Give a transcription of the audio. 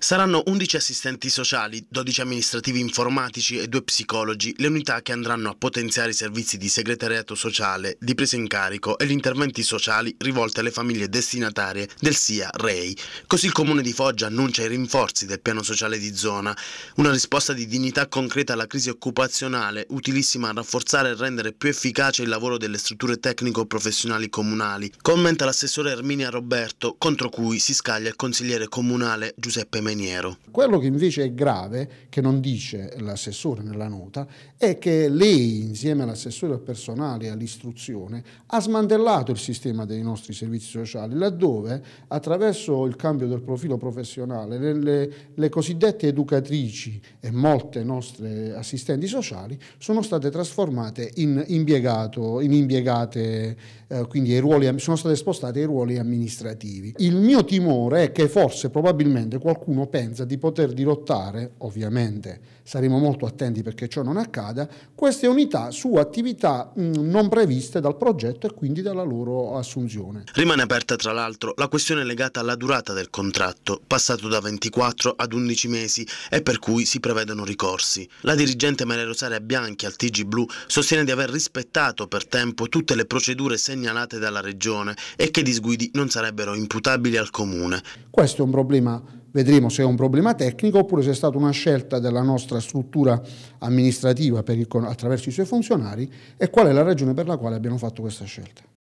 Saranno 11 assistenti sociali, 12 amministrativi informatici e 2 psicologi le unità che andranno a potenziare i servizi di segretariato sociale, di presa in carico e gli interventi sociali rivolti alle famiglie destinatarie del SIA REI. Così il comune di Foggia annuncia i rinforzi del piano sociale di zona, una risposta di dignità concreta alla crisi occupazionale, utilissima a rafforzare e rendere più efficace il lavoro delle strutture tecnico-professionali comunali, commenta l'assessore Erminia Roberto, contro cui si scaglia il consigliere comunale Giuseppe Mercedes meniero. Quello che invece è grave, che non dice l'assessore nella nota, è che lei, insieme all'assessore al personale e all'istruzione, ha smantellato il sistema dei nostri servizi sociali, laddove attraverso il cambio del profilo professionale le, le cosiddette educatrici e molte nostre assistenti sociali sono state trasformate in, impiegato, in impiegate, eh, quindi ruoli, sono state spostate ai ruoli amministrativi. Il mio timore è che forse probabilmente qualcuno uno pensa di poter dirottare, ovviamente saremo molto attenti perché ciò non accada, queste unità su attività mm, non previste dal progetto e quindi dalla loro assunzione. Rimane aperta tra l'altro la questione legata alla durata del contratto, passato da 24 ad 11 mesi e per cui si prevedono ricorsi. La dirigente Maria Rosaria Bianchi al TG Blu sostiene di aver rispettato per tempo tutte le procedure segnalate dalla Regione e che i disguidi non sarebbero imputabili al Comune. Questo è un problema Vedremo se è un problema tecnico oppure se è stata una scelta della nostra struttura amministrativa il, attraverso i suoi funzionari e qual è la ragione per la quale abbiamo fatto questa scelta.